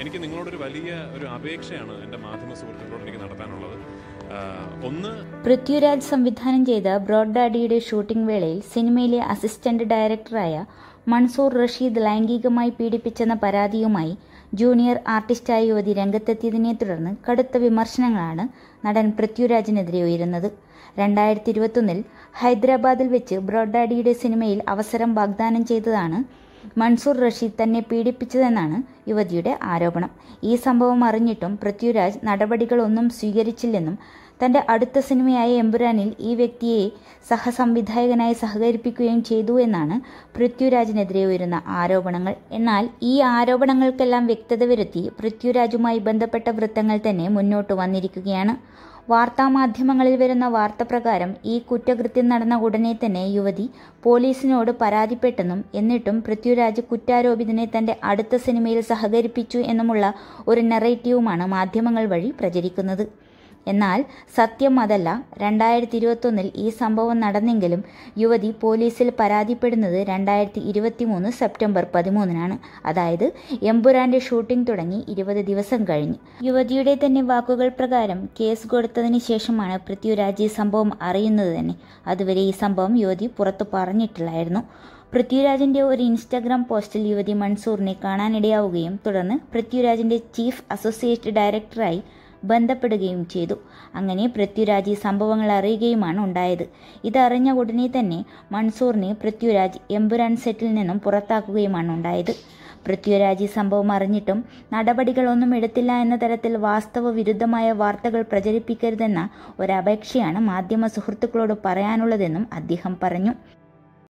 എനിക്ക് നിങ്ങളോടൊരു വലിയ ഒരു അപേക്ഷയാണ് എൻ്റെ മാധ്യമ സുഹൃത്തുക്കളോട് എനിക്ക് നടത്താനുള്ളത് ഒന്ന് പൃഥ്വിരാജ് സംവിധാനം ചെയ്ത ബ്രോഡ്ഡാഡിയുടെ ഷൂട്ടിംഗ് വേളയിൽ സിനിമയിലെ അസിസ്റ്റന്റ് ഡയറക്ടറായ മൻസൂർ റഷീദ് ലൈംഗികമായി പീഡിപ്പിച്ചെന്ന പരാതിയുമായി ജൂനിയർ ആർട്ടിസ്റ്റായ യുവതി രംഗത്തെത്തിയതിനെ തുടർന്ന് കടുത്ത വിമർശനങ്ങളാണ് നടൻ പൃഥ്വിരാജിനെതിരെ ഉയരുന്നത് രണ്ടായിരത്തി ഇരുപത്തൊന്നിൽ ഹൈദരാബാദിൽ വെച്ച് ഡാഡിയുടെ സിനിമയിൽ അവസരം വാഗ്ദാനം ചെയ്തതാണ് മൻസൂർ റഷീദ് തന്നെ പീഡിപ്പിച്ചതെന്നാണ് യുവതിയുടെ ആരോപണം ഈ സംഭവം അറിഞ്ഞിട്ടും പൃഥ്വിരാജ് നടപടികളൊന്നും സ്വീകരിച്ചില്ലെന്നും തന്റെ അടുത്ത സിനിമയായ എമ്പുരാനിൽ ഈ വ്യക്തിയെ സഹസംവിധായകനായി സഹകരിപ്പിക്കുകയും ചെയ്തു എന്നാണ് പൃഥ്വിരാജിനെതിരെ ഉയരുന്ന ആരോപണങ്ങൾ എന്നാൽ ഈ ആരോപണങ്ങൾക്കെല്ലാം വ്യക്തത വരുത്തി പൃഥ്വിരാജുമായി ബന്ധപ്പെട്ട വൃത്തങ്ങൾ തന്നെ മുന്നോട്ട് വന്നിരിക്കുകയാണ് വാർത്താമാധ്യമങ്ങളിൽ വരുന്ന വാർത്ത പ്രകാരം ഈ കുറ്റകൃത്യം നടന്ന ഉടനെ തന്നെ യുവതി പോലീസിനോട് പരാതിപ്പെട്ടെന്നും എന്നിട്ടും പൃഥ്വിരാജ് കുറ്റാരോപിതനെ തന്റെ അടുത്ത സിനിമയിൽ സഹകരിപ്പിച്ചു എന്നുമുള്ള ഒരു നെറേറ്റീവുമാണ് മാധ്യമങ്ങൾ വഴി പ്രചരിക്കുന്നത് എന്നാൽ സത്യം അതല്ല രണ്ടായിരത്തി ഇരുപത്തൊന്നിൽ ഈ സംഭവം നടന്നെങ്കിലും യുവതി പോലീസിൽ പരാതിപ്പെടുന്നത് രണ്ടായിരത്തി മൂന്ന് സെപ്റ്റംബർ പതിമൂന്നിനാണ് അതായത് എംപുരാന്റെ ഷൂട്ടിംഗ് തുടങ്ങി ഇരുപത് ദിവസം കഴിഞ്ഞ് യുവതിയുടെ തന്നെ വാക്കുകൾ പ്രകാരം കേസ് കൊടുത്തതിന് ശേഷമാണ് പൃഥ്വിരാജ് ഈ സംഭവം അറിയുന്നത് തന്നെ അതുവരെ ഈ സംഭവം യുവതി പുറത്തു പറഞ്ഞിട്ടില്ലായിരുന്നു പൃഥ്വിരാജിന്റെ ഒരു ഇൻസ്റ്റാഗ്രാം പോസ്റ്റിൽ യുവതി മൻസൂറിനെ കാണാനിടയാവുകയും തുടർന്ന് പൃഥ്വിരാജിന്റെ ചീഫ് അസോസിയേറ്റ് ഡയറക്ടറായി ബന്ധപ്പെടുകയും ചെയ്തു അങ്ങനെ പൃഥ്വിരാജ് സംഭവങ്ങൾ അറിയുകയുമാണ് ഉണ്ടായത് ഇതറിഞ്ഞ ഉടനെ തന്നെ മൺസൂറിനെ പൃഥ്വിരാജ് എംബുരാൻ സെറ്റിൽ നിന്നും പുറത്താക്കുകയുമാണ് ഉണ്ടായത് പൃഥ്വിരാജ് സംഭവം അറിഞ്ഞിട്ടും നടപടികളൊന്നും എടുത്തില്ല എന്ന തരത്തിൽ വാസ്തവ വിരുദ്ധമായ വാർത്തകൾ പ്രചരിപ്പിക്കരുതെന്ന ഒരപേക്ഷയാണ് മാധ്യമ സുഹൃത്തുക്കളോട് പറയാനുള്ളതെന്നും അദ്ദേഹം പറഞ്ഞു